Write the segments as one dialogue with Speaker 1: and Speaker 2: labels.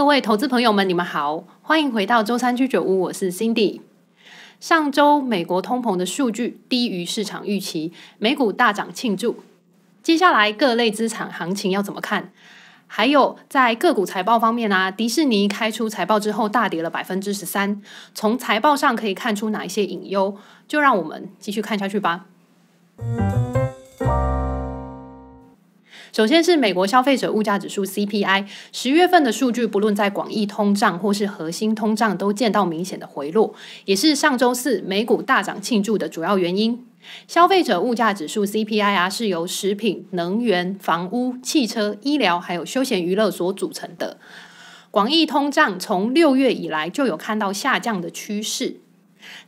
Speaker 1: 各位投资朋友们，你们好，欢迎回到周三居酒屋，我是 Cindy。上周美国通膨的数据低于市场预期，美股大涨庆祝。接下来各类资产行情要怎么看？还有在个股财报方面啊，迪士尼开出财报之后大跌了百分之十三。从财报上可以看出哪一些隐忧？就让我们继续看下去吧。首先是美国消费者物价指数 CPI，十月份的数据不论在广义通胀或是核心通胀都见到明显的回落，也是上周四美股大涨庆祝的主要原因。消费者物价指数 CPI 啊是由食品、能源、房屋、汽车、医疗还有休闲娱乐所组成的。广义通胀从六月以来就有看到下降的趋势。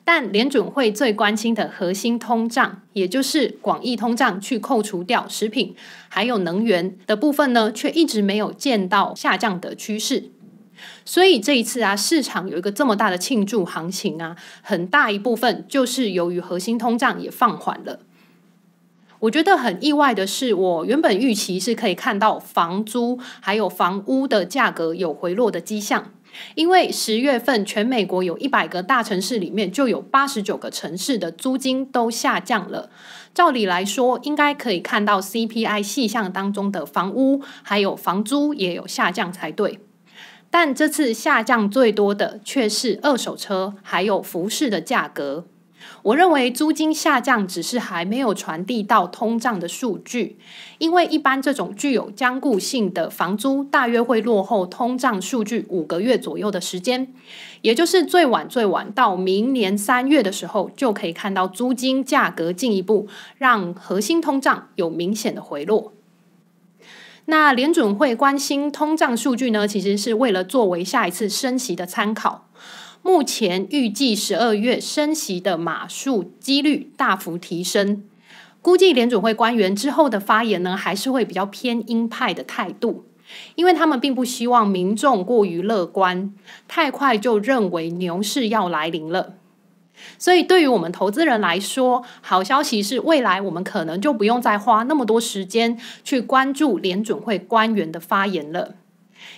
Speaker 1: 但联准会最关心的核心通胀，也就是广义通胀，去扣除掉食品还有能源的部分呢，却一直没有见到下降的趋势。所以这一次啊，市场有一个这么大的庆祝行情啊，很大一部分就是由于核心通胀也放缓了。我觉得很意外的是，我原本预期是可以看到房租还有房屋的价格有回落的迹象。因为十月份全美国有一百个大城市里面，就有八十九个城市的租金都下降了。照理来说，应该可以看到 CPI 细项当中的房屋还有房租也有下降才对，但这次下降最多的却是二手车还有服饰的价格。我认为租金下降只是还没有传递到通胀的数据，因为一般这种具有坚固性的房租大约会落后通胀数据五个月左右的时间，也就是最晚最晚到明年三月的时候，就可以看到租金价格进一步让核心通胀有明显的回落。那联准会关心通胀数据呢？其实是为了作为下一次升息的参考。目前预计十二月升息的码数几率大幅提升，估计联准会官员之后的发言呢，还是会比较偏鹰派的态度，因为他们并不希望民众过于乐观，太快就认为牛市要来临了。所以，对于我们投资人来说，好消息是未来我们可能就不用再花那么多时间去关注联准会官员的发言了。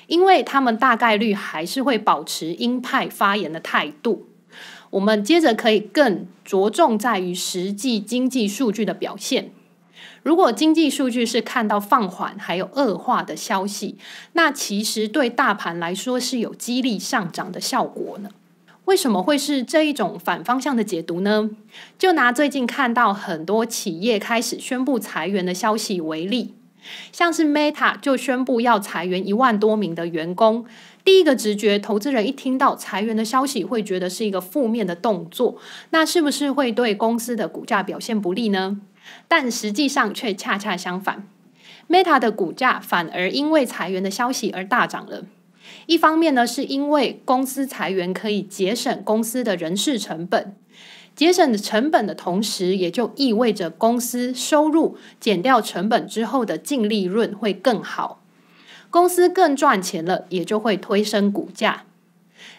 Speaker 1: 因为他们大概率还是会保持鹰派发言的态度，我们接着可以更着重在于实际经济数据的表现。如果经济数据是看到放缓还有恶化的消息，那其实对大盘来说是有激励上涨的效果呢。为什么会是这一种反方向的解读呢？就拿最近看到很多企业开始宣布裁员的消息为例。像是 Meta 就宣布要裁员一万多名的员工，第一个直觉，投资人一听到裁员的消息，会觉得是一个负面的动作，那是不是会对公司的股价表现不利呢？但实际上却恰恰相反，Meta 的股价反而因为裁员的消息而大涨了。一方面呢，是因为公司裁员可以节省公司的人事成本。节省的成本的同时，也就意味着公司收入减掉成本之后的净利润会更好，公司更赚钱了，也就会推升股价。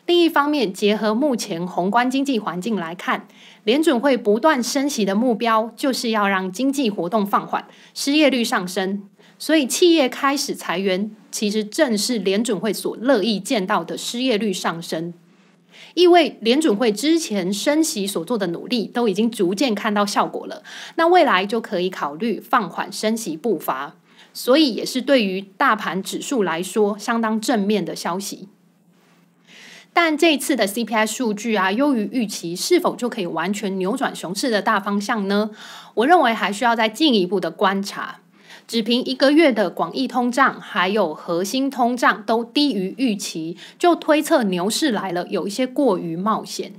Speaker 1: 另一方面，结合目前宏观经济环境来看，联准会不断升息的目标就是要让经济活动放缓，失业率上升，所以企业开始裁员，其实正是联准会所乐意见到的失业率上升。意味联准会之前升息所做的努力都已经逐渐看到效果了，那未来就可以考虑放缓升息步伐，所以也是对于大盘指数来说相当正面的消息。但这次的 CPI 数据啊优于预期，是否就可以完全扭转熊市的大方向呢？我认为还需要再进一步的观察。只凭一个月的广义通胀还有核心通胀都低于预期，就推测牛市来了，有一些过于冒险。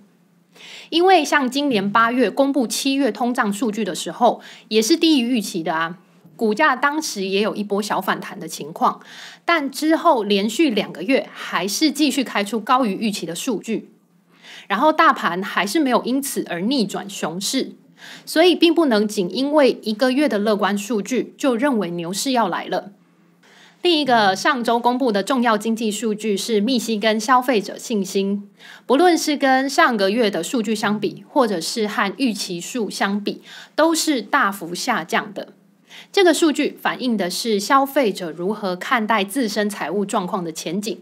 Speaker 1: 因为像今年八月公布七月通胀数据的时候，也是低于预期的啊，股价当时也有一波小反弹的情况，但之后连续两个月还是继续开出高于预期的数据，然后大盘还是没有因此而逆转熊市。所以，并不能仅因为一个月的乐观数据就认为牛市要来了。另一个上周公布的重要经济数据是密西根消费者信心，不论是跟上个月的数据相比，或者是和预期数相比，都是大幅下降的。这个数据反映的是消费者如何看待自身财务状况的前景，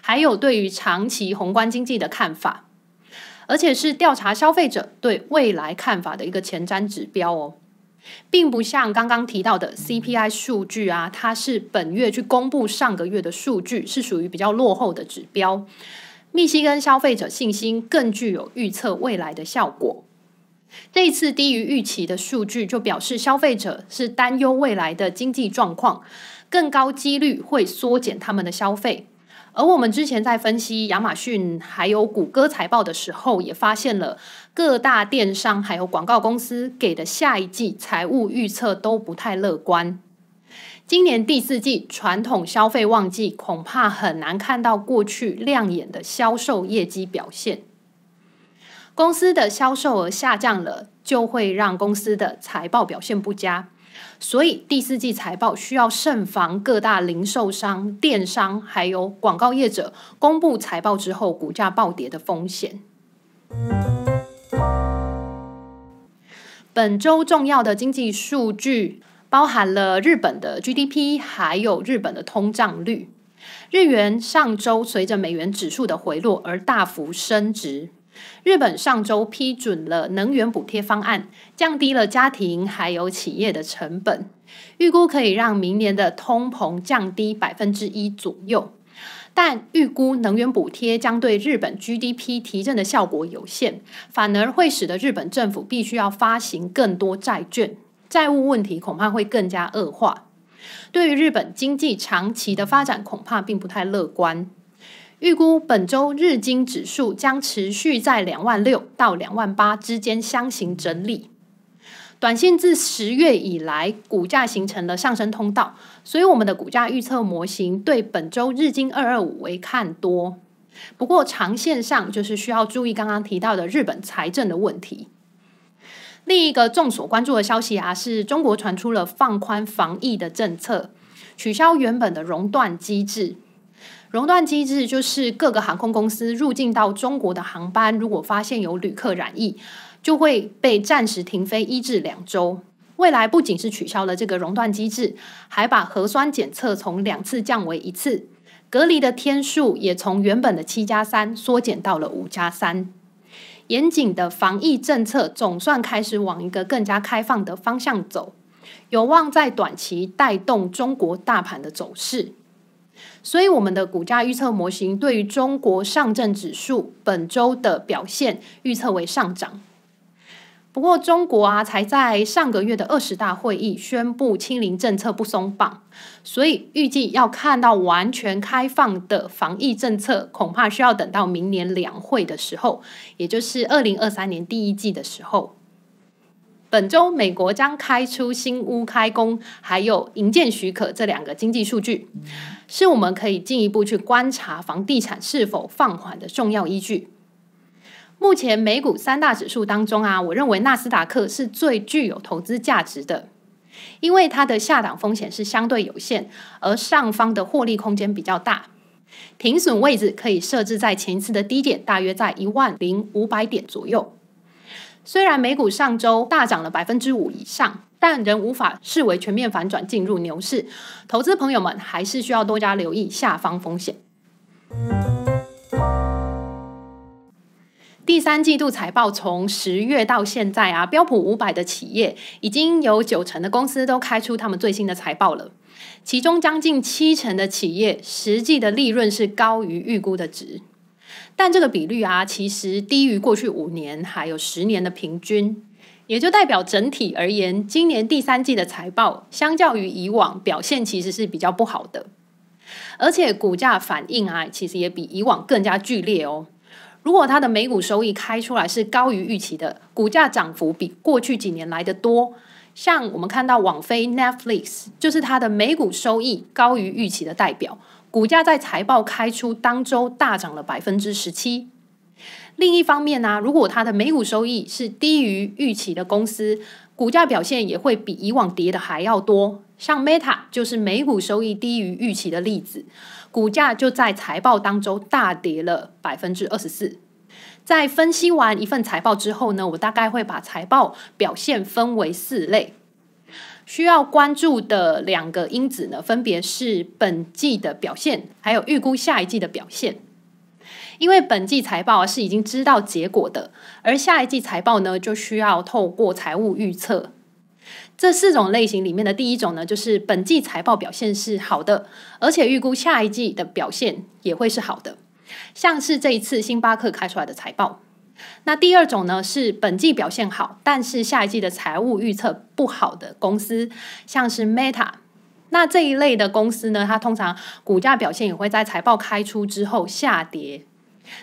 Speaker 1: 还有对于长期宏观经济的看法。而且是调查消费者对未来看法的一个前瞻指标哦，并不像刚刚提到的 CPI 数据啊，它是本月去公布上个月的数据，是属于比较落后的指标。密西根消费者信心更具有预测未来的效果。这一次低于预期的数据，就表示消费者是担忧未来的经济状况，更高几率会缩减他们的消费。而我们之前在分析亚马逊还有谷歌财报的时候，也发现了各大电商还有广告公司给的下一季财务预测都不太乐观。今年第四季传统消费旺季恐怕很难看到过去亮眼的销售业绩表现。公司的销售额下降了，就会让公司的财报表现不佳。所以，第四季财报需要慎防各大零售商、电商还有广告业者公布财报之后股价暴跌的风险。本周重要的经济数据包含了日本的 GDP，还有日本的通胀率。日元上周随着美元指数的回落而大幅升值。日本上周批准了能源补贴方案，降低了家庭还有企业的成本，预估可以让明年的通膨降低百分之一左右。但预估能源补贴将对日本 GDP 提振的效果有限，反而会使得日本政府必须要发行更多债券，债务问题恐怕会更加恶化。对于日本经济长期的发展，恐怕并不太乐观。预估本周日经指数将持续在两万六到两万八之间箱形整理。短线自十月以来，股价形成了上升通道，所以我们的股价预测模型对本周日经二二五为看多。不过长线上就是需要注意刚刚提到的日本财政的问题。另一个众所关注的消息啊，是中国传出了放宽防疫的政策，取消原本的熔断机制。熔断机制就是各个航空公司入境到中国的航班，如果发现有旅客染疫，就会被暂时停飞一至两周。未来不仅是取消了这个熔断机制，还把核酸检测从两次降为一次，隔离的天数也从原本的七加三缩减到了五加三。严谨的防疫政策总算开始往一个更加开放的方向走，有望在短期带动中国大盘的走势。所以，我们的股价预测模型对于中国上证指数本周的表现预测为上涨。不过，中国啊，才在上个月的二十大会议宣布清零政策不松绑，所以预计要看到完全开放的防疫政策，恐怕需要等到明年两会的时候，也就是二零二三年第一季的时候。本周美国将开出新屋开工，还有营建许可这两个经济数据，是我们可以进一步去观察房地产是否放缓的重要依据。目前美股三大指数当中啊，我认为纳斯达克是最具有投资价值的，因为它的下档风险是相对有限，而上方的获利空间比较大，停损位置可以设置在前一次的低点，大约在一万零五百点左右。虽然美股上周大涨了百分之五以上，但仍无法视为全面反转进入牛市。投资朋友们还是需要多加留意下方风险。第三季度财报从十月到现在啊，标普五百的企业已经有九成的公司都开出他们最新的财报了，其中将近七成的企业实际的利润是高于预估的值。但这个比率啊，其实低于过去五年还有十年的平均，也就代表整体而言，今年第三季的财报相较于以往表现其实是比较不好的，而且股价反应啊，其实也比以往更加剧烈哦。如果它的每股收益开出来是高于预期的，股价涨幅比过去几年来的多，像我们看到网飞 Netflix，就是它的每股收益高于预期的代表。股价在财报开出当周大涨了百分之十七。另一方面呢，如果它的每股收益是低于预期的公司，股价表现也会比以往跌的还要多。像 Meta 就是每股收益低于预期的例子，股价就在财报当中大跌了百分之二十四。在分析完一份财报之后呢，我大概会把财报表现分为四类。需要关注的两个因子呢，分别是本季的表现，还有预估下一季的表现。因为本季财报是已经知道结果的，而下一季财报呢，就需要透过财务预测。这四种类型里面的第一种呢，就是本季财报表现是好的，而且预估下一季的表现也会是好的，像是这一次星巴克开出来的财报。那第二种呢，是本季表现好，但是下一季的财务预测不好的公司，像是 Meta，那这一类的公司呢，它通常股价表现也会在财报开出之后下跌。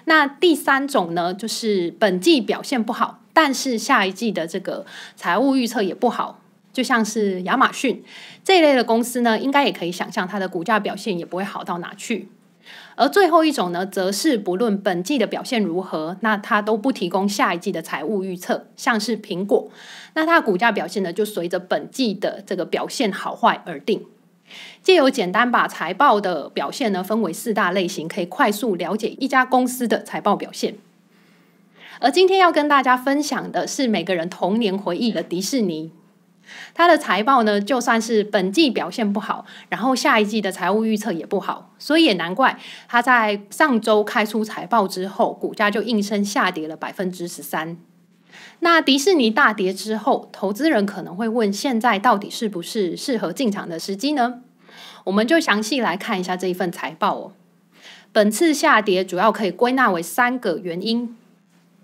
Speaker 1: 那第三种呢，就是本季表现不好，但是下一季的这个财务预测也不好，就像是亚马逊这一类的公司呢，应该也可以想象它的股价表现也不会好到哪去。而最后一种呢，则是不论本季的表现如何，那它都不提供下一季的财务预测，像是苹果，那它的股价表现呢，就随着本季的这个表现好坏而定。借由简单把财报的表现呢，分为四大类型，可以快速了解一家公司的财报表现。而今天要跟大家分享的是每个人童年回忆的迪士尼。它的财报呢，就算是本季表现不好，然后下一季的财务预测也不好，所以也难怪它在上周开出财报之后，股价就应声下跌了百分之十三。那迪士尼大跌之后，投资人可能会问，现在到底是不是适合进场的时机呢？我们就详细来看一下这一份财报哦。本次下跌主要可以归纳为三个原因，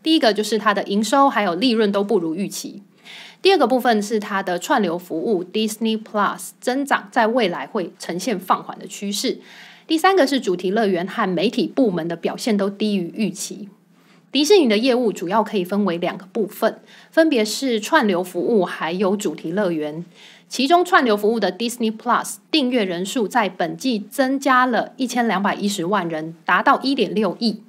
Speaker 1: 第一个就是它的营收还有利润都不如预期。第二个部分是它的串流服务 Disney Plus 增长在未来会呈现放缓的趋势。第三个是主题乐园和媒体部门的表现都低于预期。迪士尼的业务主要可以分为两个部分，分别是串流服务还有主题乐园。其中串流服务的 Disney Plus 订阅人数在本季增加了一千两百一十万人，达到一点六亿，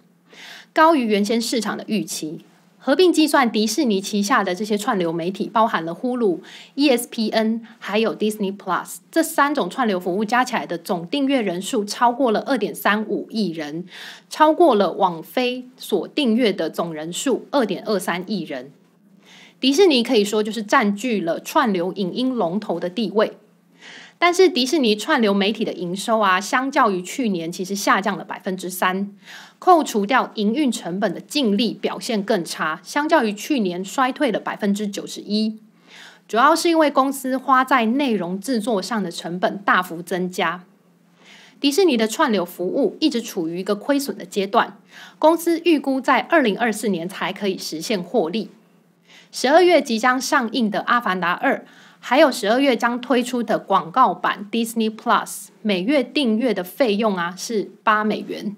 Speaker 1: 高于原先市场的预期。合并计算迪士尼旗下的这些串流媒体，包含了 Hulu、ESPN，还有 Disney Plus 这三种串流服务加起来的总订阅人数超过了2.35亿人，超过了网飞所订阅的总人数2.23亿人。迪士尼可以说就是占据了串流影音龙头的地位。但是迪士尼串流媒体的营收啊，相较于去年其实下降了百分之三。扣除掉营运成本的净利表现更差，相较于去年衰退了百分之九十一。主要是因为公司花在内容制作上的成本大幅增加。迪士尼的串流服务一直处于一个亏损的阶段，公司预估在二零二四年才可以实现获利。十二月即将上映的《阿凡达二》。还有十二月将推出的广告版 Disney Plus 每月订阅的费用啊是八美元，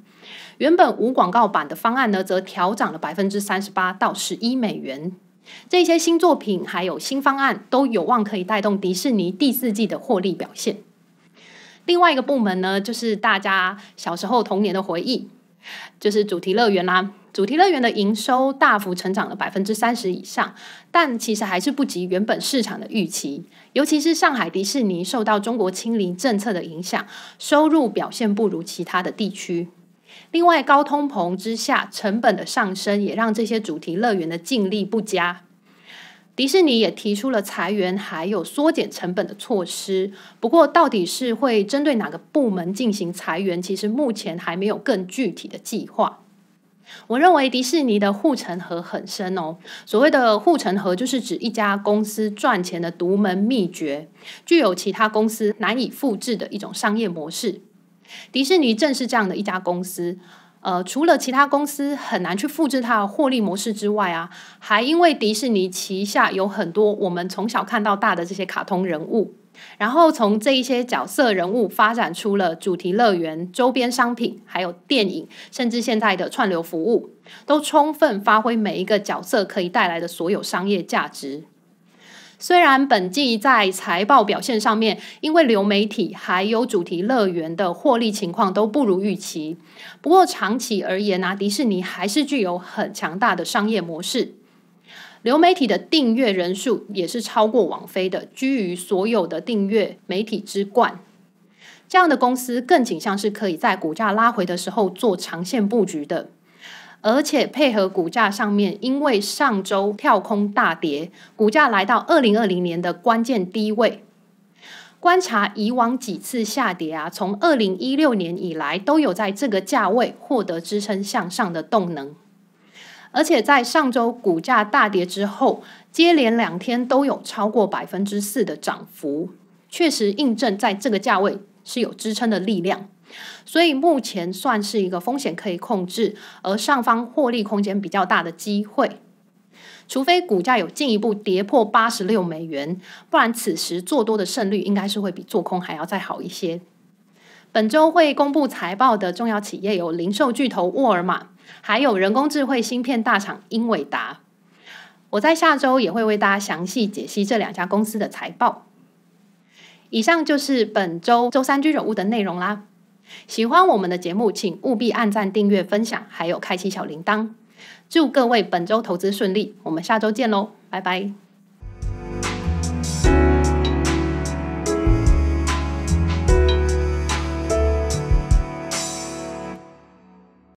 Speaker 1: 原本无广告版的方案呢则调涨了百分之三十八到十一美元。这些新作品还有新方案都有望可以带动迪士尼第四季的获利表现。另外一个部门呢就是大家小时候童年的回忆，就是主题乐园啦。主题乐园的营收大幅成长了百分之三十以上，但其实还是不及原本市场的预期。尤其是上海迪士尼受到中国清零政策的影响，收入表现不如其他的地区。另外，高通膨之下成本的上升也让这些主题乐园的净利不佳。迪士尼也提出了裁员还有缩减成本的措施，不过到底是会针对哪个部门进行裁员，其实目前还没有更具体的计划。我认为迪士尼的护城河很深哦。所谓的护城河，就是指一家公司赚钱的独门秘诀，具有其他公司难以复制的一种商业模式。迪士尼正是这样的一家公司。呃，除了其他公司很难去复制它的获利模式之外啊，还因为迪士尼旗下有很多我们从小看到大的这些卡通人物。然后从这一些角色人物发展出了主题乐园周边商品，还有电影，甚至现在的串流服务，都充分发挥每一个角色可以带来的所有商业价值。虽然本季在财报表现上面，因为流媒体还有主题乐园的获利情况都不如预期，不过长期而言啊，迪士尼还是具有很强大的商业模式。流媒体的订阅人数也是超过网飞的，居于所有的订阅媒体之冠。这样的公司更倾向是可以在股价拉回的时候做长线布局的，而且配合股价上面，因为上周跳空大跌，股价来到二零二零年的关键低位。观察以往几次下跌啊，从二零一六年以来，都有在这个价位获得支撑向上的动能。而且在上周股价大跌之后，接连两天都有超过百分之四的涨幅，确实印证在这个价位是有支撑的力量。所以目前算是一个风险可以控制，而上方获利空间比较大的机会。除非股价有进一步跌破八十六美元，不然此时做多的胜率应该是会比做空还要再好一些。本周会公布财报的重要企业有零售巨头沃尔玛，还有人工智慧芯片大厂英伟达。我在下周也会为大家详细解析这两家公司的财报。以上就是本周周三居人物的内容啦。喜欢我们的节目，请务必按赞、订阅、分享，还有开启小铃铛。祝各位本周投资顺利，我们下周见喽，拜拜。